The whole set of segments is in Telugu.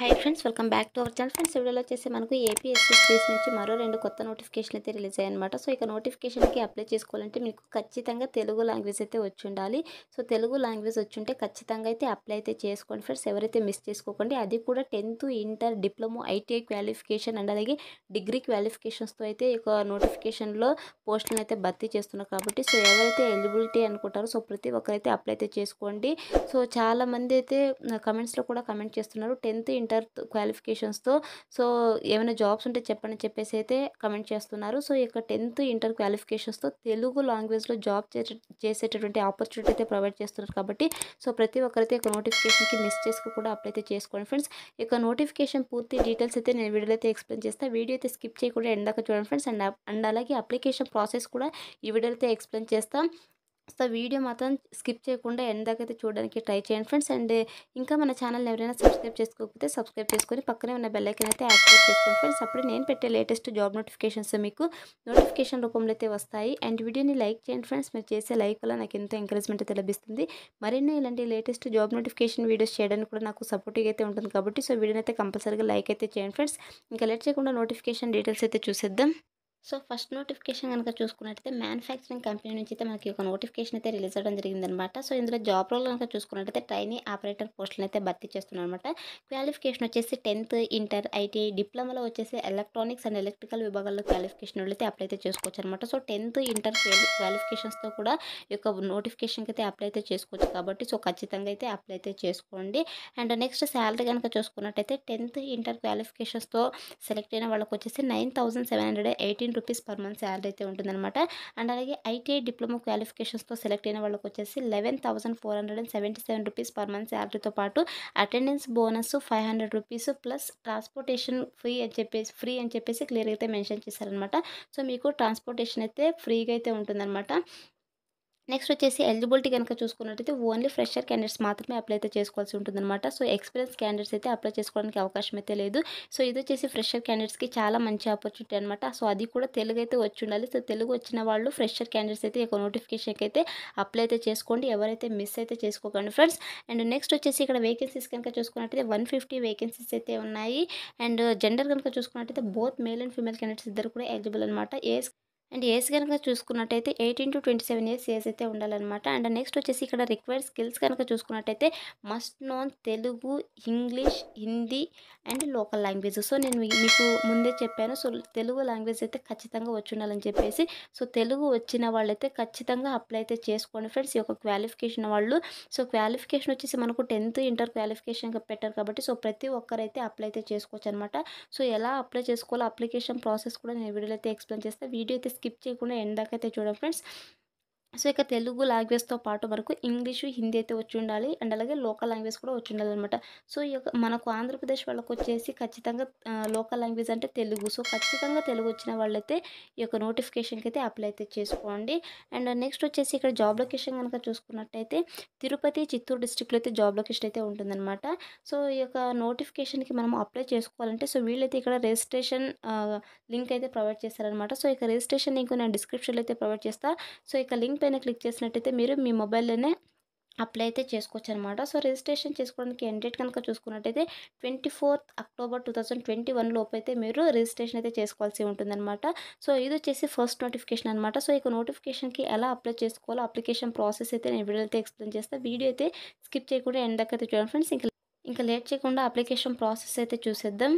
hi friends welcome back to our channel friends వీడియోలో వచ్చేసి మనకు ఏపీఎస్సీ స్పేస్ నుంచి మరో రెండు కొత్త నోటిఫికేషన్ అయితే రిలీజ్ అయ్యనమాట సో ఇక నోటిఫికేషన్కి అప్లై చేసుకోవాలంటే మీకు ఖచ్చితంగా తెలుగు లాంగ్వేజ్ అయితే వచ్చి ఉండాలి సో తెలుగు లాంగ్వేజ్ వచ్చి ఉంటే ఖచ్చితంగా అయితే అప్లై అయితే చేసుకోండి ఫ్రెండ్స్ ఎవరైతే మిస్ చేసుకోకండి అది కూడా tenth inter diploma ITI qualification and అలాగే డిగ్రీ క్వాలిఫికేషన్స్తో అయితే ఒక నోటిఫికేషన్లో పోస్టులను అయితే భర్తీ చేస్తున్నారు కాబట్టి సో ఎవరైతే ఎలిజిబిలిటీ అనుకుంటారో సో ప్రతి ఒక్కరైతే అప్లై అయితే చేసుకోండి సో చాలామంది అయితే కమెంట్స్లో కూడా కమెంట్ చేస్తున్నారు టెన్త్ ఇంటర్ క్వాలిఫికేషన్స్తో సో ఏమైనా జాబ్స్ ఉంటే చెప్పండి చెప్పేసి అయితే కమెంట్ చేస్తున్నారు సో ఇక టెన్త్ ఇంటర్ క్వాలిఫికేషన్స్తో తెలుగు లాంగ్వేజ్లో జాబ్ చేసేటటువంటి ఆపర్చునిటీ అయితే ప్రొవైడ్ చేస్తున్నారు కాబట్టి సో ప్రతి ఒక్కరైతే ఒక నోటిఫికేషన్కి మిస్ చేసుకు కూడా అప్లై అయితే చేసుకోండి ఫ్రెండ్స్ ఇక నోటిఫికేషన్ పూర్తి డీటెయిల్స్ అయితే నేను వీడియోలో అయితే ఎక్స్ప్లెయిన్ చేస్తాను వీడియో అయితే స్కిప్ చేయకుండా ఎండాక చూడండి ఫ్రెండ్స్ అండ్ అండ్ అలాగే అప్లికేషన్ ప్రాసెస్ కూడా ఈ వీడియోలో అయితే ఎక్స్ప్లెయిన్ చేస్తాం సో వీడియో మాత్రం స్కిప్ చేయకుండా ఎండ్ చూడడానికి ట్రై చేయండి ఫ్రెండ్స్ అండ్ ఇంకా మన ఛానల్ ఎవరైనా సబ్స్క్రైబ్ చేసుకోకపోతే సబ్స్క్రైబ్ చేసుకొని పక్కనే ఉన్న బెల్లైకన్ అయితే యాక్టివేట్ చేసుకోండి ఫ్రెండ్స్ అప్పుడు నేను పెట్టే లేటెస్ట్ జాబ్ నోటిఫికేషన్స్ మీకు నోటిఫికేషన్ రూపంలో అయితే వస్తాయి అండ్ వీడియోని లైక్ చేయండి ఫ్రెండ్స్ మీరు చేసే లైక్ వల్ల నాకు ఎంతో ఎంకరేజ్మెంట్ అయితే లభిస్తుంది మరిన్ని ఇలాంటి లేటెస్ట్ జాబ్ నోటిఫికేషన్ వీడియోస్ చేయడానికి కూడా నాకు సపోర్టివ్గా అయితే ఉంటుంది కాబట్టి సో వీడియోని అయితే కంపల్సరీగా లైక్ అయితే చేయండి ఫ్రెండ్స్ ఇంకా లేట్ చేయకుండా నోటిఫికేషన్ డీటెయిల్స్ అయితే చూసేద్దాం సో ఫస్ట్ నోటిఫికేషన్ కనుక చూసుకున్నట్టయితే మ్యానుఫ్యాక్చరింగ్ కంపెనీ నుంచి అయితే మనకి ఒక నోటిఫికేషన్ అయితే రిలీజ్ అవ్వడం జరిగిందనమాట సో ఇందులో జాబ్ రోల్ కనుక చూసుకున్నట్టయితే ట్రైనీ ఆపరేటర్ పోస్టులను అయితే భర్తీ చేస్తున్నాం అనమాట క్వాలిఫికేషన్ వచ్చేసి టెన్త్ ఇంటర్ ఐటీఐ డిప్లొమాలో వచ్చేసి ఎలక్ట్రానిక్స్ అండ్ ఎలక్ట్రికల్ విభాగాల్లో క్వాలిఫికేషన్ వాళ్ళు అయితే అప్లై అయితే చేసుకోవచ్చు అనమాట సో టెన్త్ ఇంటర్ క్వాలిఫికేషన్స్తో కూడా ఈ యొక్క నోటిఫికేషన్కి అయితే అప్లై అయితే చేసుకోవచ్చు కాబట్టి సో ఖచ్చితంగా అయితే అప్లై అయితే చేసుకోండి అండ్ నెక్స్ట్ శాలరీ కనుక చూసుకున్నట్టయితే టెన్త్ ఇంటర్ క్వాలిఫికేషన్స్తో సెలెక్ట్ అయిన వాళ్ళకి వచ్చేసి nine thousand seven hundred eighteen rupees per month salary అయితే ఉంటుందన్నమాట అండ్ అలాగే ఐటీఐ డిప్లొమా క్వాలిఫికేషన్స్తో సెలెక్ట్ అయిన వాళ్ళకి వచ్చేసి eleven thousand four hundred and seventy seven rupees per month శాలరీతో పాటు attendance bonus five hundred rupees plus transportation free అని చెప్పేసి ఫ్రీ అని చెప్పేసి క్లియర్గా అయితే మెన్షన్ చేశారనమాట సో మీకు ట్రాన్స్పోర్టేషన్ అయితే ఫ్రీగా అయితే ఉంటుందన్నమాట నెక్స్ట్ వచ్చేసి ఎలిజిబిలిటీ కనుక చూసుకున్నట్టయితే ఓన్లీ ఫ్రెషర్ క్యాండిడేట్స్ మాత్రమే అప్లై అయితే చేసుకోవాల్సి ఉంటుందన్నమాట సో ఎక్స్పీరియన్స్ క్యాండిడేట్స్ అయితే అప్లై చేసుకోవడానికి అవకాశం అయితే లేదు సో ఇది వచ్చేసి ఫ్రెషర్ క్యాండిడేట్స్కి చాలా మంచి ఆపర్చునిటీ అనమాట సో అది కూడా తెలుగు అయితే వచ్చి ఉండాలి సో తెలుగు వచ్చిన వాళ్ళు ఫ్రెషర్ క్యాండిడేట్స్ అయితే ఒక నోటిఫికేషన్కి అయితే అప్లై అయితే చేసుకోండి ఎవరైతే మిస్ అయితే చేసుకోకండి ఫ్రెండ్స్ అండ్ నెక్స్ట్ వచ్చేసి ఇక్కడ వేకెన్సీస్ కనుక చూసుకున్నట్టయితే వన్ ఫిఫ్టీ వేకెన్సీస్ అయితే ఉన్నాయి అండ్ జెండర్ కనుక చూసుకున్నట్టయితే both male and female candidates ఇద్దరు కూడా ఎలిజిబుల్ అనమాట ఏ అండ్ ఏజ్ కనుక చూసుకున్నట్టయితే eighteen to twenty seven years age అయితే ఉండాలన్నమాట అండ్ నెక్స్ట్ వచ్చేసి ఇక్కడ రిక్వైర్డ్ స్కిల్స్ కనుక చూసుకున్నట్టయితే must known Telugu English Hindi and local language so నేను మీకు ముందే చెప్పాను సో తెలుగు లాంగ్వేజ్ అయితే ఖచ్చితంగా వచ్చి ఉండాలని చెప్పేసి సో తెలుగు వచ్చిన వాళ్ళైతే ఖచ్చితంగా అప్లై అయితే చేసుకోండి ఫ్రెండ్స్ ఈ యొక్క క్వాలిఫికేషన్ వాళ్ళు సో క్వాలిఫికేషన్ వచ్చేసి మనకు టెన్త్ ఇంటర్ క్వాలిఫికేషన్గా పెట్టారు కాబట్టి సో ప్రతి ఒక్కరైతే అప్లై అయితే చేసుకోవచ్చు అనమాట సో ఎలా అప్లై చేసుకోవాలో అప్లికేషన్ ప్రాసెస్ కూడా నేను వీడియోలో అయితే ఎక్స్ప్లెయిన్ చేస్తాను వీడియో అయితే స్కిప్ చేయకుండా ఎండాకైతే చూడండి ఫ్రెండ్స్ సో ఇక తెలుగు లాంగ్వేజ్తో పాటు మనకు ఇంగ్లీషు హిందీ అయితే వచ్చి ఉండాలి అండ్ అలాగే లోకల్ లాంగ్వేజ్ కూడా వచ్చి ఉండాలి అనమాట సో ఈ యొక్క మనకు ఆంధ్రప్రదేశ్ వాళ్ళకు వచ్చేసి ఖచ్చితంగా లోకల్ లాంగ్వేజ్ అంటే తెలుగు సో ఖచ్చితంగా తెలుగు వచ్చిన వాళ్ళైతే ఈ యొక్క నోటిఫికేషన్కి అయితే అప్లై అయితే చేసుకోండి అండ్ నెక్స్ట్ వచ్చేసి ఇక్కడ జాబ్ లొకేషన్ కనుక చూసుకున్నట్టయితే తిరుపతి చిత్తూరు డిస్టిక్లో అయితే జాబ్ లొకేషన్ అయితే ఉంటుందన్నమాట సో ఈ యొక్క నోటిఫికేషన్కి మనం అప్లై చేసుకోవాలంటే సో వీళ్ళైతే ఇక్కడ రిజిస్ట్రేషన్ లింక్ అయితే ప్రొవైడ్ చేస్తారనమాట సో ఇక రిజిస్ట్రేషన్ లింక్ నేను డిస్క్రిప్షన్లో అయితే ప్రొవైడ్ చేస్తాను సో ఇక లింక్ పైన క్లిక్ చేసినట్టయితే మీరు మీ మొబైల్లోనే అప్లై అయితే చేసుకోవచ్చు అనమాట సో రిజిస్ట్రేషన్ చేసుకోవడానికి ఎండ్ డేట్ కనుక చూసుకున్నట్టయితే twenty fourth October two thousand twenty one లోపు అయితే మీరు రిజిస్ట్రేషన్ అయితే చేసుకోవాల్సి ఉంటుందన్నమాట సో ఇది వచ్చేసి ఫస్ట్ నోటిఫికేషన్ అనమాట సో ఇక నోటిఫికేషన్కి ఎలా అప్లై చేసుకోవాలో అప్లికేషన్ ప్రాసెస్ అయితే నేను వీడియో అయితే ఎక్స్ప్లెయిన్ చేస్తాను వీడియో అయితే స్కిప్ చేయకుండా ఎండ్ దాకా అయితే చూడండి ఫ్రెండ్స్ ఇంకా ఇంకా లేట్ చేయకుండా అప్లికేషన్ ప్రాసెస్ అయితే చూసేద్దాం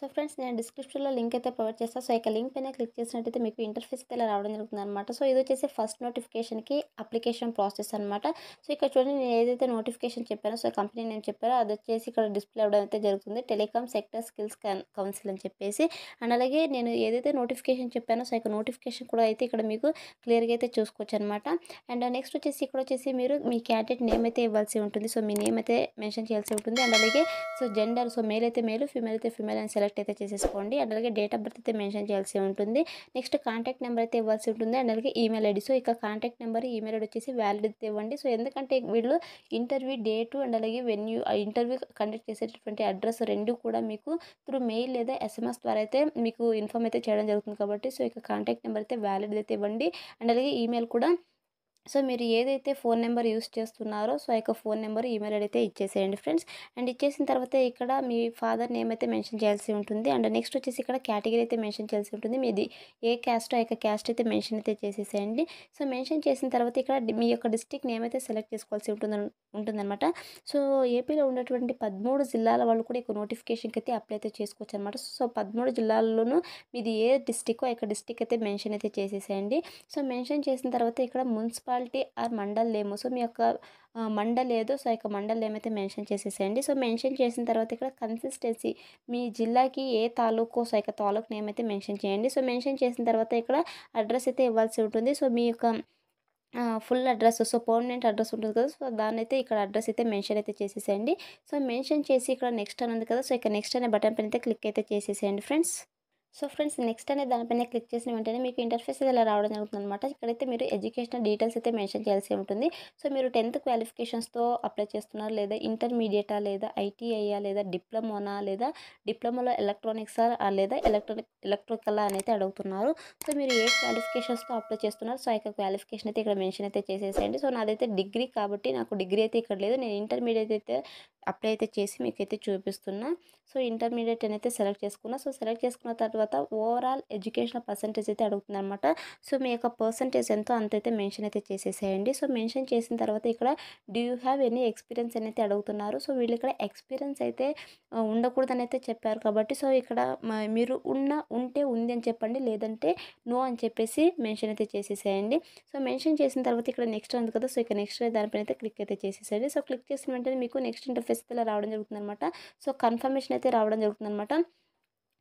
సో ఫ్రెండ్స్ నేను డిస్క్రిప్షన్లో లింక్ అయితే ప్రొవైడ్ చేస్తాను సో ఇక లింక్ పైన క్లిక్ చేసినట్టయితే మీకు ఇంటర్ఫేస్ ఇలా రావడం జరుగుతుంది అనమాట సో ఇది వచ్చేసి ఫస్ట్ నోటిఫికేషన్కి అప్లికేషన్ ప్రాసెస్ అనమాట సో ఇక్కడ చూడండి నేను ఏదైతే నోటిఫికేషన్ చెప్పానో సో కంపెనీ నేను చెప్పారో అది వచ్చేసి ఇక్కడ డిస్ప్లే అవ్వడం అయితే జరుగుతుంది టెలికామ్ సెక్టర్ స్కిల్స్ కౌన్సిల్ అని చెప్పేసి అండ్ అలాగే నేను ఏదైతే నోటిఫికేషన్ చెప్పానో సో ఇక నోటిఫికేషన్ కూడా అయితే ఇక్కడ మీకు క్లియర్గా అయితే చూసుకోవచ్చు అనమాట అండ్ నెక్స్ట్ వచ్చేసి ఇక్కడ వచ్చేసి మీరు మీ క్యాండిడేట్ నేమ్ అయితే ఇవ్వాల్సి ఉంటుంది సో మీ నేమ్ అయితే మెన్షన్ చేయాల్సి ఉంటుంది అండ్ అలాగే సో జెండర్ సో మేల్ అయితే మేలు ఫిమేల్ అయితే ఫిమేల్ అని సెలెక్ట్ సెలెక్ట్ అయితే చేసేసుకోండి అండ్ అలాగే డేట్ ఆఫ్ బర్త్ అయితే మెన్షన్ చేయాల్సి ఉంటుంది నెక్స్ట్ కాంటాక్ట్ నెంబర్ అయితే ఇవ్వాల్సి ఉంటుంది అండ్ అలాగే ఈమెయిల్ ఐడి సో ఇక కాంటాక్ట్ నెంబర్ ఈమెయిల్ ఐడి వచ్చేసి వ్యాలిడ్ అయితే ఇవ్వండి సో ఎందుకంటే వీళ్ళు ఇంటర్వ్యూ డేటు అండ్ అలాగే వెన్యూ ఇంటర్వ్యూ కండక్ట్ చేసేటటువంటి అడ్రస్ రెండు కూడా మీకు త్రూ మెయిల్ లేదా ఎస్ఎంఎస్ ద్వారా అయితే మీకు ఇన్ఫామ్ అయితే చేయడం జరుగుతుంది కాబట్టి సో ఇక కాంటాక్ట్ నెంబర్ అయితే వ్యాలిడ్ అయితే ఇవ్వండి అండ్ అలాగే ఈమెయిల్ కూడా సో మీరు ఏదైతే ఫోన్ నెంబర్ యూస్ చేస్తున్నారో సో ఆ యొక్క ఫోన్ నెంబర్ ఈమెయిల్ అయితే ఇచ్చేసేయండి ఫ్రెండ్స్ అండ్ ఇచ్చేసిన తర్వాత ఇక్కడ మీ ఫాదర్ నేమ్ అయితే మెన్షన్ చేయాల్సి ఉంటుంది అండ్ నెక్స్ట్ వచ్చేసి ఇక్కడ కేటగిరీ అయితే మెన్షన్ చేయాల్సి ఉంటుంది మీది ఏ క్యాస్ట్ ఆ యొక్క క్యాస్ట్ అయితే మెన్షన్ అయితే చేసేసేయండి సో మెన్షన్ చేసిన తర్వాత ఇక్కడ మీ యొక్క డిస్టిక్ నేమ్ అయితే సెలెక్ట్ చేసుకోవాల్సి ఉంటుంది ఉంటుందన్నమాట సో ఏపీలో ఉన్నటువంటి పదమూడు జిల్లాల వాళ్ళు కూడా ఇక్కడ నోటిఫికేషన్కి అయితే అప్లై అయితే చేసుకోవచ్చు అనమాట సో పదమూడు జిల్లాల్లోనూ మీది ఏ డిస్టిక్ ఆ యొక్క డిస్టిక్ అయితే మెన్షన్ అయితే చేసేసేయండి సో మెన్షన్ చేసిన తర్వాత ఇక్కడ మున్సిపల్ మున్సిపాలిటీ ఆర్ మండల్ లేము సో మీ యొక్క మండల్ ఏదో సో యొక్క మండల్ ఏమైతే మెన్షన్ చేసేసేయండి సో మెన్షన్ చేసిన తర్వాత ఇక్కడ కన్సిస్టెన్సీ మీ జిల్లాకి ఏ తాలూకు సో యొక్క తాలూకు నేమ్ అయితే మెన్షన్ చేయండి సో మెన్షన్ చేసిన తర్వాత ఇక్కడ అడ్రస్ అయితే ఇవ్వాల్సి ఉంటుంది సో మీ యొక్క full address so permanent address ఉంటుంది కదా సో దాని అయితే ఇక్కడ అడ్రస్ అయితే మెన్షన్ అయితే చేసేసేయండి సో మెన్షన్ చేసి ఇక్కడ నెక్స్ట్ అని ఉంది కదా సో ఇక్కడ నెక్స్ట్ అనే బటన్ పైన అయితే క్లిక్ అయితే చేసేసేయండి ఫ్రెండ్స్ సో ఫ్రెండ్స్ నెక్స్ట్ అనే దానిపైన క్లిక్ చేసిన వెంటనే మీకు ఇంటర్ఫేస్ అయితే ఇలా రావడం జరుగుతుంది అనమాట ఇక్కడైతే మీరు ఎడ్యుకేషన్ డీటెయిల్స్ అయితే మెన్షన్ చేయాల్సి ఉంటుంది సో మీరు టెన్త్ క్వాలిఫికేషన్స్తో అప్లై చేస్తున్నారు లేదా ఇంటర్మీడియటా లేదా ఐటీఐయా లేదా డిప్లొమోనా లేదా డిప్లొమాలో ఎలక్ట్రానిక్సా లేదా ఎలక్ట్రానిక్ ఎలక్ట్రికలా అనేది అడుగుతున్నారు సో మీరు ఏ క్వాలిఫికేషన్స్తో అప్లై చేస్తున్నారు సో ఆ యొక్క క్వాలిఫికేషన్ అయితే ఇక్కడ మెన్షన్ అయితే చేసేసేయండి సో నాదైతే డిగ్రీ కాబట్టి నాకు డిగ్రీ అయితే ఇక్కడ లేదు నేను ఇంటర్మీడియట్ అయితే అప్లై అయితే చేసి మీకైతే చూపిస్తున్నా సో ఇంటర్మీడియట్ అయితే సెలెక్ట్ చేసుకున్నా సో సెలెక్ట్ చేసుకున్న తర్వాత ఓవరాల్ ఎడ్యుకేషనల్ పర్సంటేజ్ అయితే అనమాట సో మీ యొక్క పర్సంటేజ్ ఎంతో అంతైతే మెన్షన్ అయితే చేసేసేయండి సో మెన్షన్ చేసిన తర్వాత ఇక్కడ do you have any experience అనేది అడుగుతున్నారు సో వీళ్ళు ఇక్కడ ఎక్స్పీరియన్స్ అయితే ఉండకూడదని అయితే చెప్పారు కాబట్టి సో ఇక్కడ మీరు ఉన్న ఉంటే ఉంది అని చెప్పండి లేదంటే నో అని చెప్పేసి మెన్షన్ అయితే చేసేసేయండి సో మెన్షన్ చేసిన తర్వాత ఇక్కడ నెక్స్ట్ ఉంది కదా సో ఇక్కడ నెక్స్ట్ దానిపైన అయితే క్లిక్ అయితే చేసేసేయండి సో క్లిక్ చేసిన వెంటనే మీకు నెక్స్ట్ ఇంటర్ మెసేజ్ రావడం జరుగుతుంది అనమాట సో కన్ఫర్మేషన్ అయితే రావడం జరుగుతుంది అనమాట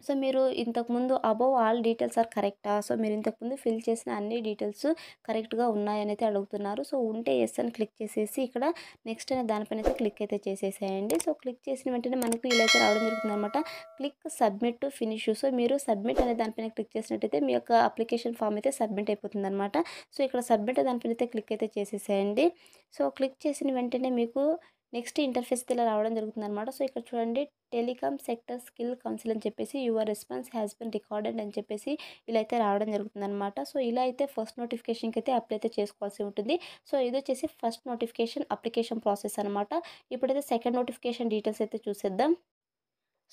సో మీరు ఇంతకుముందు అబౌవ్ ఆల్ డీటెయిల్స్ ఆర్ కరెక్టా సో మీరు ఇంతకుముందు ఫిల్ చేసిన అన్ని డీటెయిల్స్ కరెక్ట్గా ఉన్నాయని అయితే అడుగుతున్నారు సో ఉంటే ఎస్ అని క్లిక్ చేసేసి ఇక్కడ నెక్స్ట్ అనే దానిపైన అయితే క్లిక్ అయితే చేసేసేయండి సో క్లిక్ చేసిన వెంటనే మనకు ఇలా అయితే రావడం జరుగుతుంది అనమాట click submit to finish so మీరు సబ్మిట్ అనే దానిపైన క్లిక్ చేసినట్టయితే మీ యొక్క అప్లికేషన్ ఫామ్ అయితే సబ్మిట్ అయిపోతుంది అనమాట సో ఇక్కడ సబ్మిట్ దానిపైన అయితే క్లిక్ అయితే చేసేసేయండి సో క్లిక్ చేసిన వెంటనే మీకు నెక్స్ట్ ఇంటర్ఫేస్ ఇలా రావడం జరుగుతుంది అనమాట సో ఇక్కడ చూడండి టెలికామ్ సెక్టర్ స్కిల్ కౌన్సిల్ అని చెప్పేసి your response has been recorded అని చెప్పేసి ఇలా అయితే రావడం జరుగుతుంది అనమాట సో ఇలా అయితే ఫస్ట్ నోటిఫికేషన్కి అయితే అప్లై అయితే చేసుకోవాల్సి ఉంటుంది సో ఇది వచ్చేసి ఫస్ట్ నోటిఫికేషన్ అప్లికేషన్ ప్రాసెస్ అనమాట ఇప్పుడైతే సెకండ్ నోటిఫికేషన్ డీటెయిల్స్ అయితే చూసేద్దాం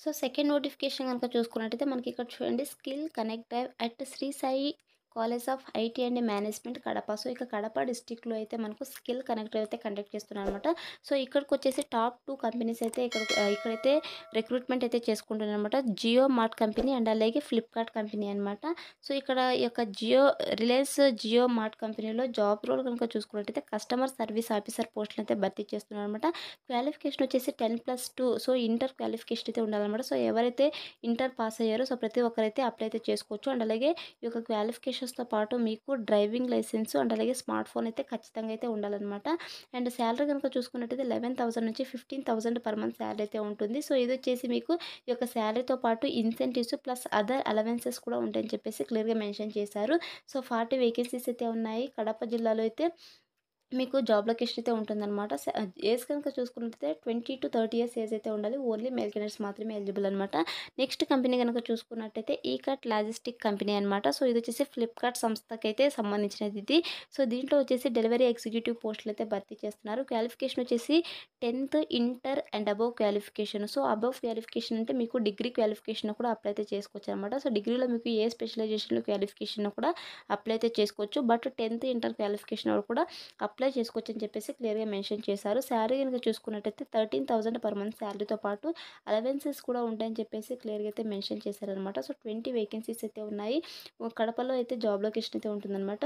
సో సెకండ్ నోటిఫికేషన్ కనుక చూసుకున్నట్టయితే మనకి ఇక్కడ చూడండి skill connect drive at Shri Sai college of IT and management Kadapa so ఇక కడప డిస్టిక్లో అయితే మనకు స్కిల్ కనెక్ట్ అయితే కండక్ట్ చేస్తున్నారు అనమాట సో ఇక్కడికి వచ్చేసి టాప్ టూ కంపెనీస్ అయితే ఇక్కడ ఇక్కడైతే రిక్రూట్మెంట్ అయితే చేసుకుంటున్నారు అనమాట జియో మార్ట్ కంపెనీ అండ్ అలాగే ఫ్లిప్కార్ట్ కంపెనీ అనమాట సో ఇక్కడ యొక్క జియో రిలయన్స్ జియో మార్ట్ కంపెనీలో జాబ్ రోల్ కనుక చూసుకున్నట్టయితే కస్టమర్ సర్వీస్ ఆఫీసర్ పోస్టులు అయితే భర్తీ చేస్తున్నారు అనమాట క్వాలిఫికేషన్ వచ్చేసి ten plus two so inter qualification అయితే ఉండాలన్నమాట సో ఎవరైతే ఇంటర్ పాస్ అయ్యారో సో ప్రతి ఒక్కరైతే అప్లై అయితే చేసుకోవచ్చు అండ్ అలాగే ఈ యొక్క క్వాలిఫికేషన్ ఫోటోస్తో పాటు మీకు డ్రైవింగ్ లైసెన్స్ అండ్ అలాగే స్మార్ట్ ఫోన్ అయితే ఖచ్చితంగా అయితే ఉండాలన్నమాట అండ్ శాలరీ కనుక చూసుకున్నట్టయితే లెవెన్ థౌసండ్ నుంచి fifteen thousand per month salary అయితే ఉంటుంది సో ఇది వచ్చేసి మీకు ఈ యొక్క శాలరీతో పాటు ఇన్సెంటివ్స్ ప్లస్ అదర్ అలవెన్సెస్ కూడా ఉంటాయని చెప్పేసి క్లియర్గా మెన్షన్ చేశారు సో ఫార్టీ వేకెన్సీస్ అయితే ఉన్నాయి కడప జిల్లాలో అయితే మీకు జాబ్ లొకేషన్ అయితే ఉంటుందన్నమాట ఏజ్ కనుక చూసుకున్నట్లయితే twenty to thirty years age అయితే ఉండాలి ఓన్లీ మేల్ కెనర్స్ మాత్రమే ఎలిజిబుల్ అనమాట నెక్స్ట్ కంపెనీ కనుక చూసుకున్నట్టయితే ఈ కార్ట్ లాజిస్టిక్ కంపెనీ అనమాట సో ఇది వచ్చేసి ఫ్లిప్కార్ట్ సంస్థకైతే సంబంధించినది ఇది సో దీంట్లో వచ్చేసి డెలివరీ ఎగ్జిక్యూటివ్ పోస్టులు అయితే భర్తీ చేస్తున్నారు క్వాలిఫికేషన్ వచ్చేసి tenth inter and above qualification so above qualification అంటే మీకు డిగ్రీ క్వాలిఫికేషన్ కూడా అప్లై అయితే చేసుకోవచ్చు అనమాట సో డిగ్రీలో మీకు ఏ స్పెషలైజేషన్లో క్వాలిఫికేషన్ కూడా అప్లై అయితే చేసుకోవచ్చు బట్ టెన్త్ ఇంటర్ క్వాలిఫికేషన్ కూడా అప్లై చేసుకోవచ్చు అని చెప్పేసి క్లియర్గా మెన్షన్ చేశారు శారీ కనుక చూసుకున్నట్టయితే థర్టీన్ థౌసండ్ పర్ మంత్ శాలరీతో పాటు అలవెన్సెస్ కూడా ఉంటాయని చెప్పేసి క్లియర్గా అయితే మెన్షన్ చేశారనమాట సో ట్వంటీ వేకెన్సీస్ అయితే ఉన్నాయి కడపలో అయితే జాబ్ లొకేషన్ అయితే ఉంటుందన్నమాట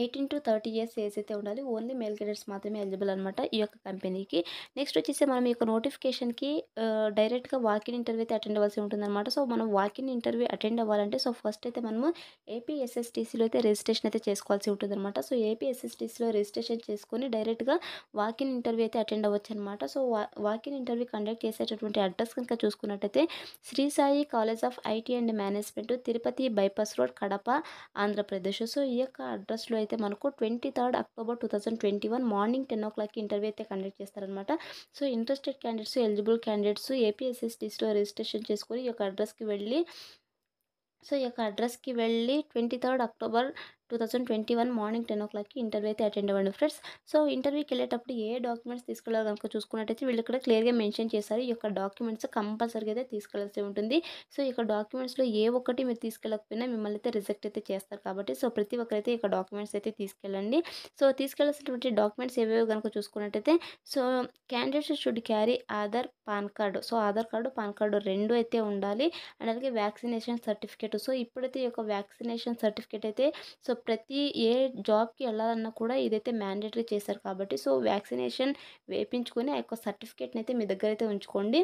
eighteen to thirty years age అయితే ఉండాలి ఓన్లీ మేల్ క్యాండిడేట్స్ మాత్రమే ఎలిజిబుల్ అనమాట ఈ యొక్క కంపెనీకి నెక్స్ట్ వచ్చేసి మనం ఈ యొక్క నోటిఫికేషన్కి డైరెక్ట్గా వాకిన్ ఇంటర్వ్యూ అయితే అటెండ్ అవ్వాల్సి ఉంటుందన్నమాట సో మనం వాకిన్ ఇంటర్వ్యూ అటెండ్ అవ్వాలంటే సో ఫస్ట్ అయితే మనము ఏపీఎస్ఎస్టీసీలో అయితే రిజిస్ట్రేషన్ అయితే చేసుకోవాల్సి ఉంటుందన్నమాట సో ఏపీఎస్ఎస్టీసీలో రిజిస్ట్రేషన్ చేసుకొని డైరెక్ట్గా వాకిన్ ఇంటర్వ్యూ అయితే అటెండ్ అవ్వచ్చు అనమాట సో వాకిన్ ఇంటర్వ్యూ కండక్ట్ చేసేటటువంటి అడ్రస్ కనుక చూసుకున్నట్టయితే Shri Sai college of IT and management Tirupati bypass road Kadapa Andhra Pradesh so ఈ యొక్క అడ్రస్లో అయితే మనకు twenty third October two thousand twenty one morning ten ఓ క్లాక్కి ఇంటర్వ్యూ అయితే కండక్ట్ చేస్తారనమాట so interested candidates eligible candidates ఏపీఎస్ఎస్టీస్లో రిజిస్ట్రేషన్ చేసుకొని ఈ యొక్క అడ్రస్కి వెళ్ళి సో ఈ యొక్క అడ్రస్కి వెళ్ళి twenty third October two thousand twenty one morning ten ఓ క్లాక్కి ఇంటర్వ్యూ అయితే అటెండ్ అవ్వండి ఫ్రెండ్స్ సో ఇంటర్వ్యూకి వెళ్ళేటప్పుడు ఏ డాక్యుమెంట్స్ తీసుకెళ్ళాలి కనుక చూసుకున్నట్టయితే వీళ్ళు ఇక్కడ క్లియర్గా మెన్షన్ చేశారు ఈ యొక్క డాక్యుమెంట్స్ కంపల్సరీగా అయితే తీసుకెళ్లాల్సి ఉంటుంది సో ఈ యొక్క డాక్యుమెంట్స్లో ఏ ఒక్కటి మీరు తీసుకెళ్ళకపోయినా మిమ్మల్ని అయితే రిజెక్ట్ అయితే చేస్తారు కాబట్టి సో ప్రతి ఒక్కరైతే ఈ డాక్యుమెంట్స్ అయితే తీసుకెళ్ళండి సో తీసుకెళ్లాల్సినటువంటి డాక్యుమెంట్స్ ఏవేవో కనుక చూసుకున్నట్టయితే so candidates should carry Aadhaar PAN card so Aadhaar card PAN card రెండు అయితే ఉండాలి అండ్ అలాగే వ్యాక్సినేషన్ సర్టిఫికేట్ సో ఇప్పుడైతే ఈ యొక్క వ్యాక్సినేషన్ సర్టిఫికేట్ అయితే సో ప్రతి ఏ జాబ్కి వెళ్ళాలన్నా కూడా ఇదైతే మ్యాండేటరీ చేశారు కాబట్టి సో వ్యాక్సినేషన్ వేయించుకొని ఆ యొక్క సర్టిఫికేట్ని అయితే మీ దగ్గర అయితే ఉంచుకోండి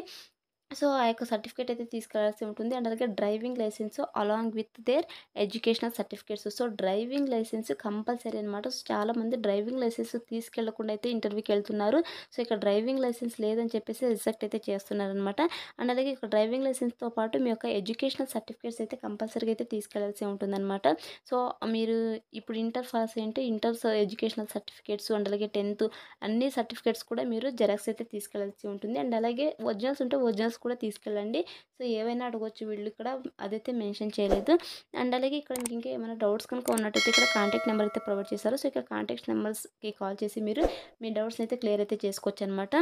సో ఆ యొక్క సర్టిఫికేట్ అయితే తీసుకెళ్లాల్సి ఉంటుంది అండ్ అలాగే driving licence along with their educational certificates so driving licence compulsory అనమాట సో చాలామంది డ్రైవింగ్ లైసెన్స్ తీసుకెళ్లకుండా అయితే ఇంటర్వ్యూకి వెళ్తున్నారు సో ఇక్కడ డ్రైవింగ్ లైసెన్స్ లేదని చెప్పేసి రిజెక్ట్ అయితే చేస్తున్నారనమాట అండ్ అలాగే ఇక్కడ డ్రైవింగ్ లైసెన్స్తో పాటు మీ యొక్క ఎడ్యుకేషనల్ సర్టిఫికేట్స్ అయితే కంపల్సరీగా అయితే తీసుకెళ్లాల్సి ఉంటుందన్నమాట సో మీరు ఇప్పుడు ఇంటర్ పాస్ ఏంటి ఇంటర్ ఎడ్యుకేషనల్ సర్టిఫికేట్స్ అండ్ అలాగే టెన్త్ అన్ని సర్టిఫికేట్స్ కూడా మీరు జెరాక్స్ అయితే తీసుకెళ్లాల్సి ఉంటుంది అండ్ అలాగే ఒరిజినల్స్ ఉంటే ఒరిజినల్స్ ఫోటోస్ కూడా తీసుకెళ్ళండి సో ఏవైనా అడగొచ్చు వీళ్ళు ఇక్కడ అదైతే మెన్షన్ చేయలేదు అండ్ అలాగే ఇక్కడ మీకు ఇంకా ఏమైనా డౌట్స్ కనుక ఉన్నట్టయితే ఇక్కడ కాంటాక్ట్ నెంబర్ అయితే ప్రొవైడ్ చేశారు సో ఇక్కడ కాంటాక్ట్ నెంబర్స్కి కాల్ చేసి మీరు మీ డౌట్స్ని అయితే క్లియర్ అయితే చేసుకోవచ్చు అనమాట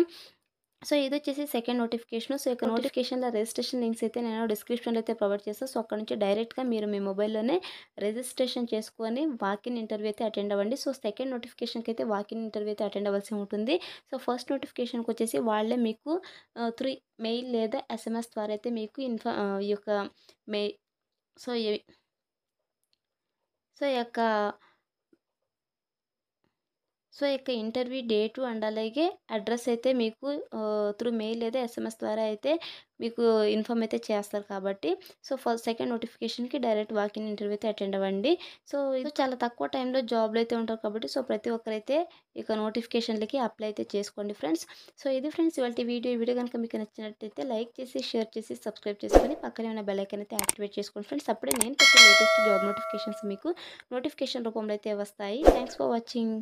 సో ఇది వచ్చేసి సెకండ్ నోటిఫికేషన్ సో ఇక నోటిఫికేషన్లో రిజిస్ట్రేషన్ లింక్స్ అయితే నేను డిస్క్రిప్షన్లో అయితే ప్రొవైడ్ చేస్తాను సో అక్కడ నుంచి డైరెక్ట్గా మీరు మీ మొబైల్లోనే రిజిస్ట్రేషన్ చేసుకొని వాకిన్ ఇంటర్వ్యూ అయితే అటెండ్ అవ్వండి సో సెకండ్ నోటిఫికేషన్కి అయితే వాకిన్ ఇంటర్వ్యూ అయితే అటెండ్ అవ్వాల్సి ఉంటుంది సో ఫస్ట్ నోటిఫికేషన్కి వచ్చేసి వాళ్ళే మీకు త్రీ మెయిల్ లేదా ఎస్ఎంఎస్ ద్వారా అయితే మీకు ఇన్ఫా ఈ యొక్క మెయిల్ సో సో ఈ యొక్క సో ఇక ఇంటర్వ్యూ డేటు అండ్ అలాగే అడ్రస్ అయితే మీకు త్రూ మెయిల్ లేదా ఎస్ఎంఎస్ ద్వారా అయితే మీకు ఇన్ఫామ్ అయితే చేస్తారు కాబట్టి సో ఫస్ట్ సెకండ్ నోటిఫికేషన్కి డైరెక్ట్ వాకింగ్ ఇంటర్వ్యూ అయితే అటెండ్ అవ్వండి సో ఇది చాలా తక్కువ టైంలో జాబ్లు అయితే ఉంటారు కాబట్టి సో ప్రతి ఒక్కరైతే ఇక నోటిఫికేషన్లకి అప్లై అయితే చేసుకోండి ఫ్రెండ్స్ సో ఇది ఫ్రెండ్స్ ఇవాళ వీడియో వీడియో కనుక మీకు నచ్చినట్టయితే లైక్ చేసి షేర్ చేసి సబ్స్క్రైబ్ చేసుకొని పక్కనే ఉన్న బెల్లైకన్ అయితే యాక్టివేట్ చేసుకోండి ఫ్రెండ్స్ అప్పుడే నేను పెట్టే లేటెస్ట్ జాబ్ నోటిఫికేషన్స్ మీకు నోటిఫికేషన్ రూపంలో అయితే వస్తాయి థ్యాంక్స్ ఫర్ వాచింగ్